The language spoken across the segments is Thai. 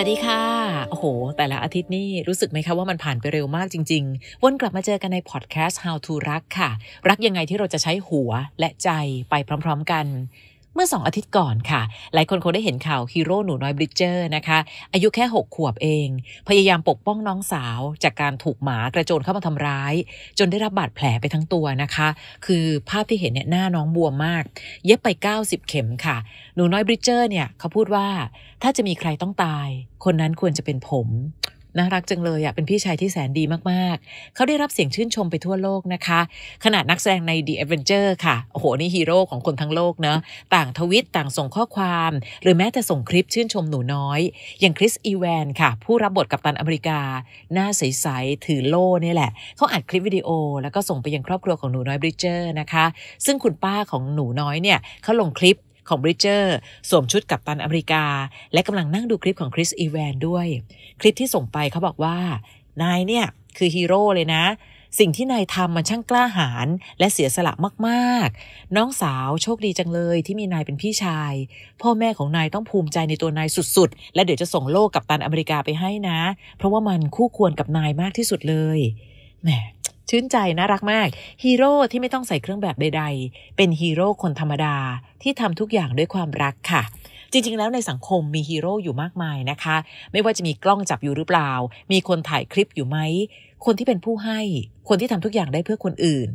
วัสดีค่ะ โอ้โห แต่ละอาทิตย์นี่รู้สึกไหมคะว่ามันผ่านไปเร็วมากจริงๆ วนกลับมาเจอกันในพอดแคสต์ How to รักค่ะ รักยังไงที่เราจะใช้หัวและใจไปพร้อม ๆ กันเมื่อสองอาทิตย์ก่อนค่ะ หลายคนคงได้เห็นข่าวฮีโร่หนูน้อยบริเจอร์นะคะ อายุแค่ 6 ขวบเอง พยายามปกป้องน้องสาว จากการถูกหมากระโจนเข้ามาทำร้าย จนได้รับบาดแผลไปทั้งตัวนะคะ คือภาพที่เห็นเนี่ยหน้าน้องบวมมาก เย็บไป 90 เข็มค่ะ หนูน้อยบริเจอร์เนี่ย เขาพูดว่า ถ้าจะมีใครต้องตาย คนนั้นควรจะเป็นผมน่ารักจังเลยอ่ะเป็นพี่ชายที่แสนดีมากๆ เขาได้รับเสียงชื่นชมไปทั่วโลกนะคะ ขนาดนักแสดงใน The Avenger ค่ะ โอ้โห นี่ฮีโร่ของคนทั้งโลกเนอะต่างทวิตต่างส่งข้อความ หรือแม้แต่ส่งคลิปชื่นชมหนูน้อย อย่างคริสอีแวนค่ะ ผู้รับบทกัปตันอเมริกา หน้าใสๆถือโล่นี่แหละ เขาอัดคลิปวิดีโอ แล้วก็ส่งไปยังครอบครัวของหนูน้อยบริเจอร์นะคะ ซึ่งคุณป้าของหนูน้อยเนี่ยเขาลงคลิปของบริเจอร์ สวมชุดกัปตันอเมริกา และกำลังนั่งดูคลิปของคริสอีแวนด้วย คลิปที่ส่งไปเขาบอกว่า นายเนี่ย คือฮีโร่เลยนะ สิ่งที่นายทำมันช่างกล้าหาญและเสียสละมากๆ น้องสาวโชคดีจังเลยที่มีนายเป็นพี่ชาย พ่อแม่ของนายต้องภูมิใจในตัวนายสุดๆ และเดี๋ยวจะส่งโลกกับตันอเมริกาไปให้นะ เพราะว่ามันคู่ควรกับนายมากที่สุดเลยแหมชื่นใจน่ารักมากฮีโร่ที่ไม่ต้องใส่เครื่องแบบใดๆ เป็นฮีโร่คนธรรมดาที่ทำทุกอย่างด้วยความรักค่ะ จริงๆแล้วในสังคมมีฮีโร่อยู่มากมายนะคะไม่ว่าจะมีกล้องจับอยู่หรือเปล่า มีคนถ่ายคลิปอยู่ไหมคนที่เป็นผู้ให้คนที่ทำทุกอย่างได้เพื่อคนอื่น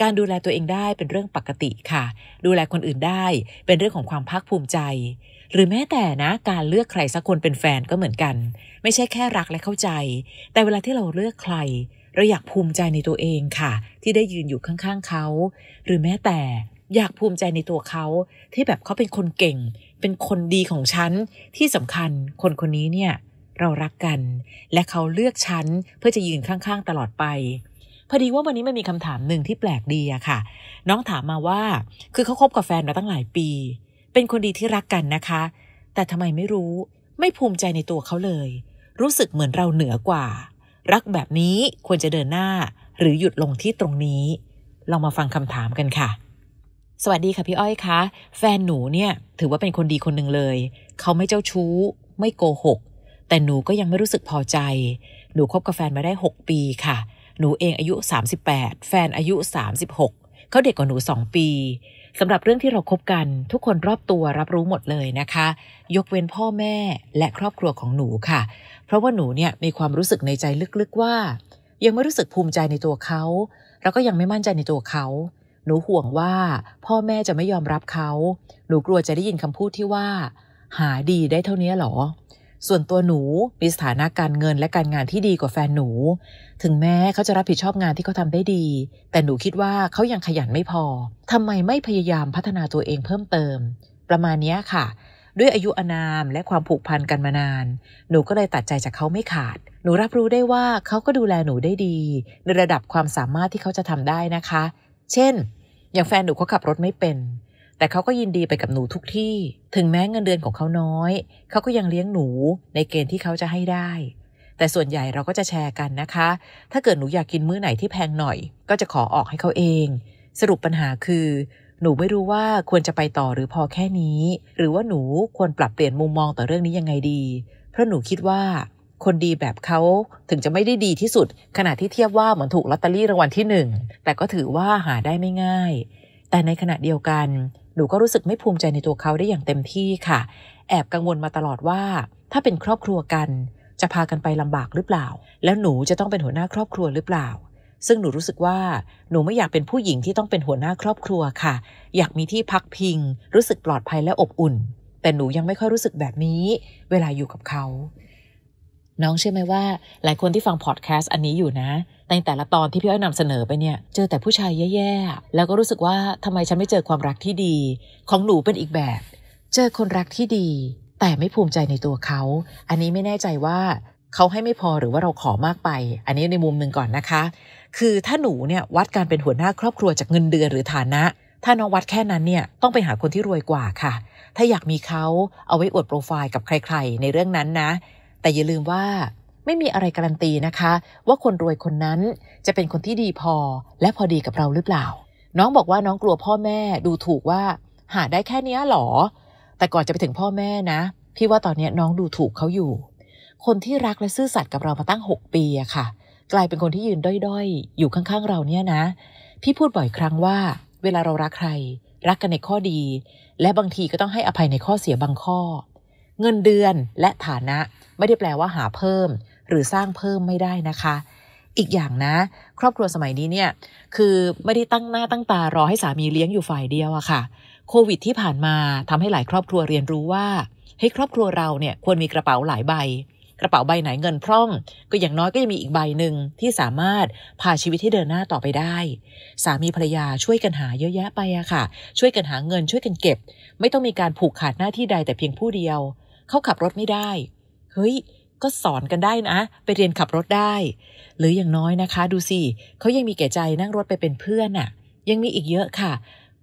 การดูแลตัวเองได้เป็นเรื่องปกติค่ะ ดูแลคนอื่นได้เป็นเรื่องของความภาคภูมิใจ หรือแม้แต่นะการเลือกใครสักคนเป็นแฟนก็เหมือนกัน ไม่ใช่แค่รักและเข้าใจ แต่เวลาที่เราเลือกใครเราอยากภูมิใจในตัวเองค่ะ ที่ได้ยืนอยู่ข้างๆเขา หรือแม้แต่อยากภูมิใจในตัวเขา ที่แบบเขาเป็นคนเก่ง เป็นคนดีของฉันที่สำคัญ คนคนนี้เนี่ยเรารักกันและเขาเลือกฉัน เพื่อจะยืนข้าง ๆ ตลอดไป พอดีว่าวันนี้มันมีคำถามหนึ่งที่แปลกดีอะค่ะ น้องถามมาว่าคือเขาคบกับแฟนมาตั้งหลายปี เป็นคนดีที่รักกันนะคะ แต่ทำไมไม่รู้ไม่ภูมิใจในตัวเขาเลย รู้สึกเหมือนเราเหนือกว่ารักแบบนี้ควรจะเดินหน้าหรือหยุดลงที่ตรงนี้ ลองมาฟังคำถามกันค่ะ สวัสดีค่ะพี่อ้อยคะ แฟนหนูเนี่ย ถือว่าเป็นคนดีคนหนึ่งเลย เขาไม่เจ้าชู้ ไม่โกหก แต่หนูก็ยังไม่รู้สึกพอใจ หนูคบกับแฟนมาได้ 6 ปีค่ะ หนูเองอายุ 38 แฟนอายุ 36เขาเด็กกว่าหนูสองปีสำหรับเรื่องที่เราคบกันทุกคนรอบตัวรับรู้หมดเลยนะคะ ยกเว้นพ่อแม่ และครอบครัวของหนูค่ะ เพราะว่าหนูเนี่ยมีความรู้สึกในใจลึกๆว่า ยังไม่รู้สึกภูมิใจในตัวเขา แล้วก็ยังไม่มั่นใจในตัวเขา หนูห่วงว่าพ่อแม่จะไม่ยอมรับเขา หนูกลัวจะได้ยินคำพูดที่ว่า หาดีได้เท่านี้หรอส่วนตัวหนูมีสถานะการเงิน และการงานที่ดีกว่าแฟนหนู ถึงแม้ เขาจะรับผิดชอบงานที่เขาทาได้ดี แต่หนูคิดว่าเขายังขยันไม่พอ ทำไมไม่พยายามพัฒนาตัวเองเพิ่มเติม ประมาณนี้ค่ะ ด้วยอายุอนาม และความผูกพันกันมานานหนูก็เลยตัดใจจากเขาไม่ขาด หนูรับรู้ได้ว่าเขาก็ดูแลหนูได้ดีในระดับความสามารถที่เขาจะทำได้นะคะ เช่นอย่างแฟนหนูเขาขับรถไม่เป็นแต่เขาก็ยินดีไปกับหนูทุกที่ ถึงแม้เงินเดือนของเขาน้อย เขาก็ยังเลี้ยงหนู ในเกณฑ์ที่เขาจะให้ได้ แต่ส่วนใหญ่เราก็จะแชร์กันนะคะ ถ้าเกิดหนูอยากกินมื้อไหนที่แพงหน่อย ก็จะขอออกให้เขาเอง สรุปปัญหาคือ หนูไม่รู้ว่าควรจะไปต่อหรือพอแค่นี้ หรือว่าหนูควรปรับเปลี่ยนมุมมองต่อเรื่องนี้ยังไงดี เพราะหนูคิดว่า คนดีแบบเขาถึงจะไม่ได้ดีที่สุด ขณะที่เทียบว่าเหมือนถูกลอตเตอรี่รางวัลที่หนึ่ง แต่ก็ถือว่าหาได้ไม่ง่าย แต่ในขณะเดียวกันหนูก็รู้สึกไม่ภูมิใจในตัวเขาได้อย่างเต็มที่ค่ะ แอบกังวลมาตลอดว่า ถ้าเป็นครอบครัวกัน จะพากันไปลำบากหรือเปล่า แล้วหนูจะต้องเป็นหัวหน้าครอบครัวหรือเปล่า ซึ่งหนูรู้สึกว่าหนูไม่อยากเป็นผู้หญิงที่ต้องเป็นหัวหน้าครอบครัวค่ะ อยากมีที่พักพิง รู้สึกปลอดภัยและอบอุ่น แต่หนูยังไม่ค่อยรู้สึกแบบนี้ เวลาอยู่กับเขา น้องเชื่อไหมว่า หลายคนที่ฟังพอดแคสต์อันนี้อยู่นะในแต่ละตอนที่พี่อ้อยนำเสนอไปเนี่ยเจอแต่ผู้ชายแย่ ๆ แล้วก็รู้สึกว่าทำไมฉันไม่เจอความรักที่ดี ของหนูเป็นอีกแบบ เจอคนรักที่ดี แต่ไม่ภูมิใจในตัวเขา อันนี้ไม่แน่ใจว่าเขาให้ไม่พอหรือว่าเราขอมากไป อันนี้ในมุมหนึ่งก่อนนะคะ คือถ้าหนูเนี่ยวัดการเป็นหัวหน้าครอบครัวจากเงินเดือนหรือฐานะ ถ้าน้องวัดแค่นั้นเนี่ยต้องไปหาคนที่รวยกว่าค่ะ ถ้าอยากมีเขาเอาไว้อวดโปรไฟล์กับใคร ๆในเรื่องนั้นนะ แต่อย่าลืมว่าไม่มีอะไรการันตีนะคะ ว่าคนรวยคนนั้น จะเป็นคนที่ดีพอ และพอดีกับเราหรือเปล่า น้องบอกว่าน้องกลัวพ่อแม่ดูถูกว่า หาได้แค่นี้หรอ แต่ก่อนจะไปถึงพ่อแม่นะ พี่ว่าตอนนี้น้องดูถูกเขาอยู่ คนที่รักและซื่อสัตย์กับเรามาตั้ง6ปีอะค่ะ กลายเป็นคนที่ยืนด้อย ๆ อยู่ข้างๆเราเนี่ยนะ พี่พูดบ่อยครั้งว่า เวลาเรารักใคร รักกันในข้อดี และบางทีก็ต้องให้อภัยในข้อเสียบางข้อ เงินเดือนและฐานะไม่ได้แปลว่า หาเพิ่มรือสร้างเพิ่มไม่ได้นะคะ อีกอย่างนะครอบครัวสมัยนี้เนี่ยคือไม่ได้ตั้งหน้าตั้งตารอให้สามีเลี้ยงอยู่ฝ่ายเดียวอะค่ะโควิดที่ผ่านมาทำให้หลายครอบครัวเรียนรู้ว่า ให้ครอบครัวเราเนี่ยควรมีกระเป๋าหลายใบ กระเป๋าใบไหนเงินพร่อง ก็อย่างน้อยก็ยังมีอีกใบหนึ่งที่สามารถพาชีวิตให้เดินหน้าต่อไปได้ สามีภรรยาช่วยกันหาเยอะแยะไปอะค่ะ ช่วยกันหาเงิน ช่วยกันเก็บ ไม่ต้องมีการผูกขาดหน้าที่ใดแต่เพียงผู้เดียวเขาขับรถไม่ได้เฮ้ยก็สอนกันได้นะ ไปเรียนขับรถได้ หรืออย่างน้อยนะคะดูสิ เขายังมีแก่ใจนั่งรถไปเป็นเพื่อนอะ่ะ ยังมีอีกเยอะค่ะ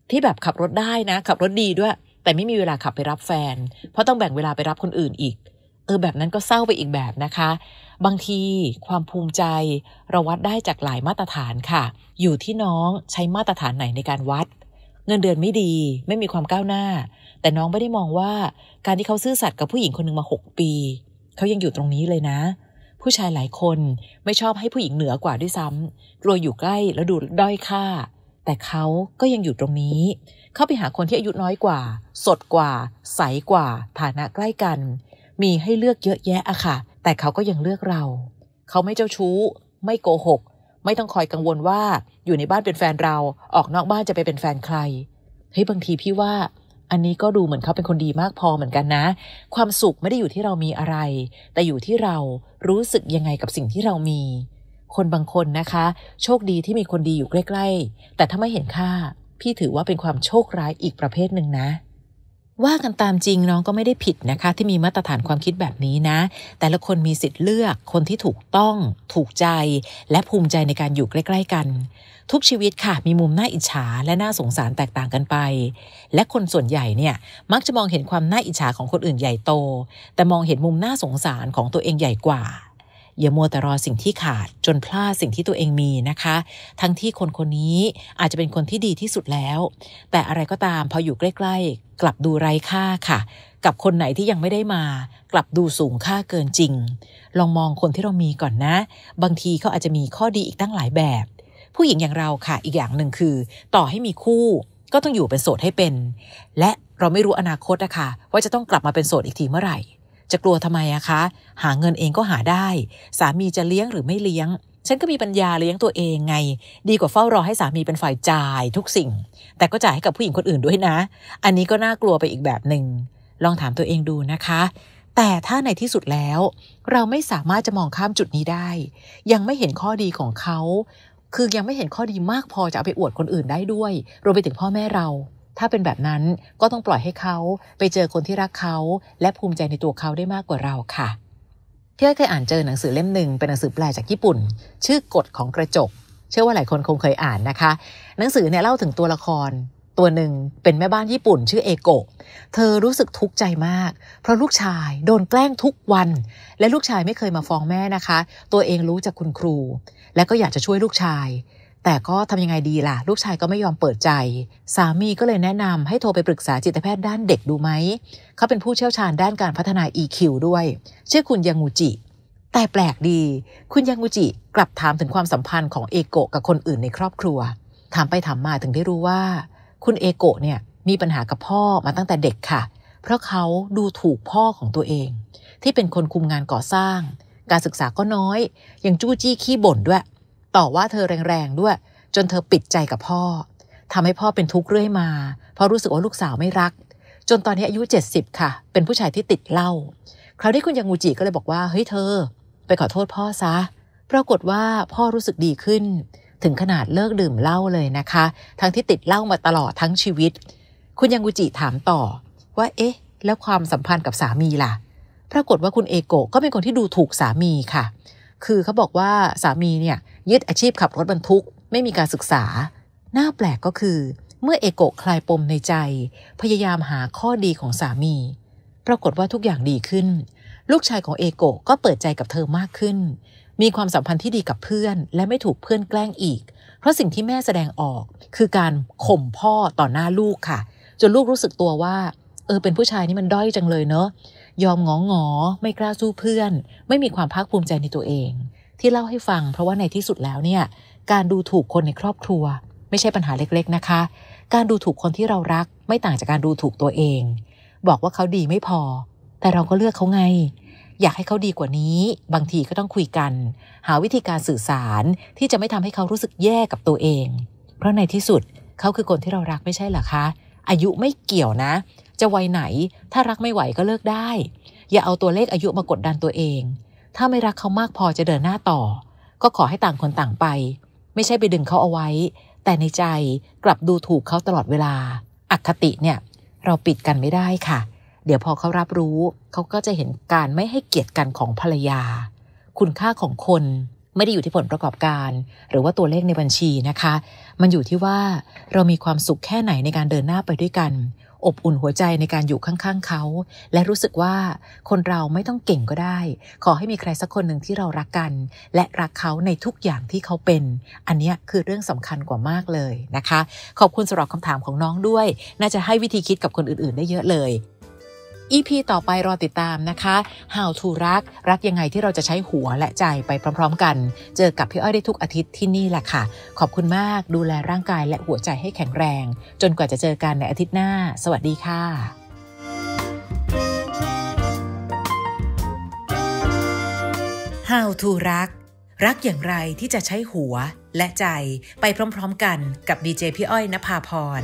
ที่แบบขับรถได้นะ ขับรถดีด้วย แต่ไม่มีเวลาขับไปรับแฟน เพราะต้องแบ่งเวลาไปรับคนอื่นอีก เออแบบนั้นก็เศร้าไปอีกแบบนะคะ บางทีความภูมิใจเราวัดได้จากหลายมาตรฐานค่ะ อยู่ที่น้องใช้มาตรฐานไหนในการวัด เงินเดือนไม่ดี ไม่มีความก้าวหน้า แต่น้องไม่ได้มองว่าการที่เขาซื่อสัตย์กับผู้หญิงคนหนึ่งมา 6 ปีเขายังอยู่ตรงนี้เลยนะ ผู้ชายหลายคนไม่ชอบให้ผู้หญิงเหนือกว่าด้วยซ้ำกลัวอยู่ใกล้แล้วดูด้อยค่า แต่เขาก็ยังอยู่ตรงนี้ เข้าไปหาคนที่อายุน้อยกว่า สดกว่า ใสกว่า ฐานะใกล้กัน มีให้เลือกเยอะแยะอะค่ะ แต่เขาก็ยังเลือกเราเขาไม่เจ้าชู้ ไม่โกหก ไม่ต้องคอยกังวลว่าอยู่ในบ้านเป็นแฟนเราออกนอกบ้านจะไปเป็นแฟนใครเฮ้ยบางทีพี่ว่าอันนี้ก็ดูเหมือนเขาเป็นคนดีมากพอเหมือนกันนะ ความสุขไม่ได้อยู่ที่เรามีอะไร แต่อยู่ที่เรารู้สึกยังไงกับสิ่งที่เรามี คนบางคนนะคะ โชคดีที่มีคนดีอยู่ใกล้ๆแต่ถ้าไม่เห็นค่าพี่ถือว่าเป็นความโชคร้ายอีกประเภทหนึ่งนะว่ากันตามจริงน้องก็ไม่ได้ผิดนะคะ ที่มีมาตรฐานความคิดแบบนี้นะ แต่ละคนมีสิทธิ์เลือกคนที่ถูกต้องถูกใจและภูมิใจในการอยู่ใกล้ๆกัน ทุกชีวิตค่ะมีมุมน่าอิจฉาและน่าสงสารแตกต่างกันไป และคนส่วนใหญ่เนี่ยมักจะมองเห็นความน่าอิจฉาของคนอื่นใหญ่โต แต่มองเห็นมุมน่าสงสารของตัวเองใหญ่กว่าอย่ามัวแต่รอสิ่งที่ขาดจนพลาดสิ่งที่ตัวเองมีนะคะ ทั้งที่คนคนนี้อาจจะเป็นคนที่ดีที่สุดแล้ว แต่อะไรก็ตามพออยู่ใกล้ๆกลับดูไร้ค่าค่ะกับคนไหนที่ยังไม่ได้มา กลับดูสูงค่าเกินจริง ลองมองคนที่เรามีก่อนนะ บางทีเขาอาจจะมีข้อดีอีกตั้งหลายแบบ ผู้หญิงอย่างเราค่ะ อีกอย่างหนึ่งคือ ต่อให้มีคู่ก็ต้องอยู่เป็นโสดให้เป็น และเราไม่รู้อนาคตนะคะว่าจะต้องกลับมาเป็นโสดอีกทีเมื่อไหร่จะกลัวทำไมอะคะหาเงินเองก็หาได้ สามีจะเลี้ยงหรือไม่เลี้ยง ฉันก็มีปัญญาเลี้ยงตัวเองไง ดีกว่าเฝ้ารอให้สามีเป็นฝ่ายจ่ายทุกสิ่ง แต่ก็จ่ายให้กับผู้หญิงคนอื่นด้วยนะ อันนี้ก็น่ากลัวไปอีกแบบหนึง่งลองถามตัวเองดูนะคะ แต่ถ้าในที่สุดแล้ว เราไม่สามารถจะมองข้ามจุดนี้ได้ ยังไม่เห็นข้อดีของเขาคือยังไม่เห็นข้อดีมากพอจะเอาไปอวดคนอื่นได้ด้วย รวมไปถึงพ่อแม่เราถ้าเป็นแบบนั้นก็ต้องปล่อยให้เขาไปเจอคนที่รักเขา และภูมิใจในตัวเขาได้มากกว่าเราค่ะพี่อ้อยเคยอ่านเจอหนังสือเล่มหนึ่งเป็นหนังสือแปลจากญี่ปุ่น ชื่อกฎของกระจก เชื่อว่าหลายคนคงเคยอ่านนะคะ หนังสือเนี่ยเล่าถึงตัวละคร ตัวหนึ่งเป็นแม่บ้านญี่ปุ่นชื่อเอโกะเธอรู้สึกทุกข์ใจมาก เพราะลูกชาย โดนแกล้งทุกวัน และลูกชายไม่เคยมาฟ้องแม่นะคะ ตัวเองรู้จากคุณครู และก็อยากจะช่วยลูกชายแต่ก็ทำยังไงดีล่ะ ลูกชายก็ไม่ยอมเปิดใจ สามีก็เลยแนะนำให้โทรไปปรึกษาจิตแพทย์ด้านเด็กดูไหม เขาเป็นผู้เชี่ยวชาญด้านการพัฒนา EQ ด้วยชื่อคุณยังูจิ แต่แปลกดี คุณยังูจิกลับถามถึงความสัมพันธ์ของเอโกะกับคนอื่นในครอบครัว ถามไปถามมาถึงได้รู้ว่า คุณเอโกะเนี่ยมีปัญหากับพ่อมาตั้งแต่เด็กค่ะเพราะเขาดูถูกพ่อของตัวเอง ที่เป็นคนคุมงานก่อสร้าง การศึกษาก็น้อยยังจู้จี้ขี้บ่นด้วยต่อว่าเธอแรง ๆ ด้วยจนเธอปิดใจกับพ่อ ทำให้พ่อเป็นทุกข์เรื่อยมาเพราะรู้สึกว่าลูกสาวไม่รัก จนตอนนี้อายุ 70 ค่ะ เป็นผู้ชายที่ติดเหล้าคราวนี้คุณยังูจิก็เลยบอกว่า เฮ้ยเธอ ไปขอโทษพ่อซะปรากฏว่าพ่อรู้สึกดีขึ้น ถึงขนาดเลิกดื่มเหล้าเลยนะคะ ทั้งที่ติดเหล้ามาตลอดทั้งชีวิต คุณยังูจิถามต่อว่าเอ๊ะแล้วความสัมพันธ์กับสามีล่ะปรากฏว่าคุณเอโกก็เป็นคนที่ดูถูกสามีค่ะ คือเขาบอกว่าสามีเนี่ยยึดอาชีพขับรถบรรทุกไม่มีการศึกษาน่าแปลกก็คือ เมื่อเอโกคลายปมในใจ พยายามหาข้อดีของสามี ปรากฏว่าทุกอย่างดีขึ้น ลูกชายของเอโกก็เปิดใจกับเธอมากขึ้น มีความสัมพันธ์ที่ดีกับเพื่อน และไม่ถูกเพื่อนแกล้งอีก เพราะสิ่งที่แม่แสดงออกคือการข่มพ่อต่อหน้าลูกค่ะ จนลูกรู้สึกตัวว่า เออเป็นผู้ชายนี่มันด้อยจังเลยเนอะยอมงองอไม่กล้าสู้เพื่อน ไม่มีความภาคภูมิใจในตัวเองที่เล่าให้ฟัง เพราะว่าในที่สุดแล้วเนี่ย การดูถูกคนในครอบครัว ไม่ใช่ปัญหาเล็กๆนะคะ การดูถูกคนที่เรารักไม่ต่างจากการดูถูกตัวเอง บอกว่าเขาดีไม่พอ แต่เราก็เลือกเขาไง อยากให้เขาดีกว่านี้ บางทีก็ต้องคุยกัน หาวิธีการสื่อสารที่จะไม่ทำให้เขารู้สึกแย่ กับตัวเอง เพราะในที่สุดเขาคือคนที่เรารักไม่ใช่หรอคะอายุไม่เกี่ยวนะ จะวัยไหนถ้ารักไม่ไหวก็เลิกได้ อย่าเอาตัวเลขอายุมากดดันตัวเองถ้าไม่รักเขามากพอจะเดินหน้าต่อ ก็ขอให้ต่างคนต่างไป ไม่ใช่ไปดึงเขาเอาไว้ แต่ในใจกลับดูถูกเขาตลอดเวลาอคติเนี่ยเราปิดกันไม่ได้ค่ะ เดี๋ยวพอเขารับรู้เขาก็จะเห็นการไม่ให้เกียรติกันของภรรยา คุณค่าของคนไม่ได้อยู่ที่ผลประกอบการ หรือว่าตัวเลขในบัญชีนะคะ มันอยู่ที่ว่าเรามีความสุขแค่ไหนในการเดินหน้าไปด้วยกันอบอุ่นหัวใจในการอยู่ข้างๆ เขา และรู้สึกว่า คนเราไม่ต้องเก่งก็ได้ ขอให้มีใครสักคนหนึ่งที่เรารักกัน และรักเขาในทุกอย่างที่เขาเป็น อันนี้คือเรื่องสำคัญกว่ามากเลยนะคะ ขอบคุณสำหรับคำถามของน้องด้วยน่าจะให้วิธีคิดกับคนอื่นๆ ได้เยอะเลย EP ต่อไปรอติดตามนะคะ How to รักรักยังไงที่เราจะใช้หัวและใจไปพร้อม ๆ กัน เจอกับพี่อ้อยได้ทุกอาทิตย์ที่นี่แหละค่ะ ขอบคุณมาก ดูแลร่างกายและหัวใจให้แข็งแรง จนกว่าจะเจอกันในอาทิตย์หน้า สวัสดีค่ะฮาวทูรักรักอย่างไรที่จะใช้หัวและใจไปพร้อมๆ กันกับดีเจพี่อ้อยนภาพร